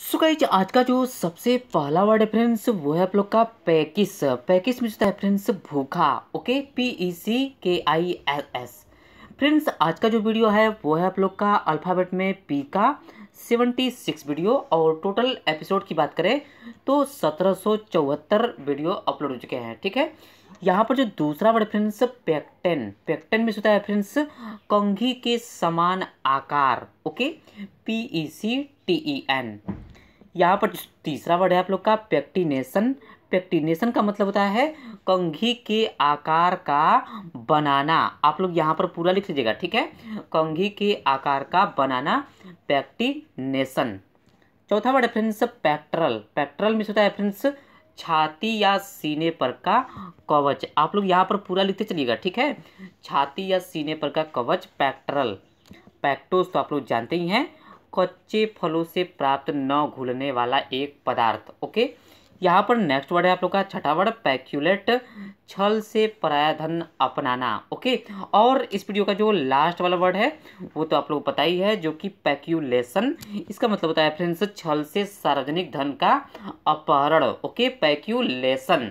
सो so आज का जो सबसे पहला वर्ड है फ्रेंड्स वो है आप लोग का पैकिस पैकिस में जो है फ्रेंड्स भूखा ओके पी ई सी के आई एल एस फ्रेंड्स आज का जो वीडियो है वो है आप लोग का अल्फ़ाबेट में पी का सेवेंटी सिक्स वीडियो और टोटल एपिसोड की बात करें तो सत्रह सौ चौहत्तर वीडियो अपलोड हो चुके हैं ठीक है यहाँ पर जो दूसरा वर्ड फ्रेंड्स पैक्टेन पैक्टेन में सुता है फ्रेंड्स कंघी के समान आकार okay P E C T E N यहाँ पर तीसरा वर्ड है आप लोग का पेक्टिनेशन पेक्टिनेशन का मतलब होता है कंघी के आकार का बनाना आप लोग यहाँ पर पूरा लिख लीजिएगा ठीक है कंघी के आकार का बनाना पैक्टिनेशन चौथा वर्ड फ्रेंड्स पैक्ट्रल पैक्ट्रल में होता है फ्रेंड्स छाती या सीने पर का कवच आप लोग यहाँ पर पूरा लिखते चलिएगा ठीक है छाती या सीने पर का कवच पैक्ट्रल पैक्टोस तो आप लोग जानते ही हैं कच्चे फलों से प्राप्त न घुलने वाला एक पदार्थ ओके यहाँ पर नेक्स्ट वर्ड है आप लोग का छठा वर्ड पैक्यूलेट छल से पराया धन अपनाना ओके और इस वीडियो का जो लास्ट वाला वर्ड है वो तो आप लोग पता ही है जो कि पैक्यूलेशन इसका मतलब होता है फ्रेंड्स छल से सार्वजनिक धन का अपहरण ओके पैक्यूलेशन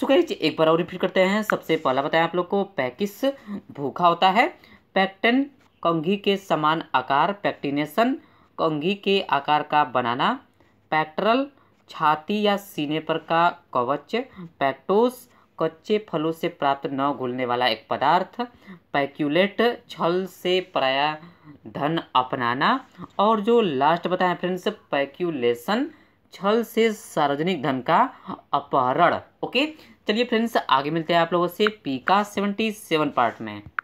सुखेज एक बार और रिपीट करते हैं सबसे पहला बताया आप लोग को पैकिस भूखा होता है पैक्टन कंघी के समान आकार पैक्टिनेशन कंघी के आकार का बनाना पैक्ट्रल छाती या सीने पर का कवच पैक्टोस कच्चे फलों से प्राप्त न घुलने वाला एक पदार्थ पैक्यूलेट छल से प्राय धन अपनाना और जो लास्ट बताएं फ्रेंड्स पैक्यूलेशन छल से सार्वजनिक धन का अपहरण ओके चलिए फ्रेंड्स आगे मिलते हैं आप लोगों से पीका सेवेंटी सेवन पार्ट में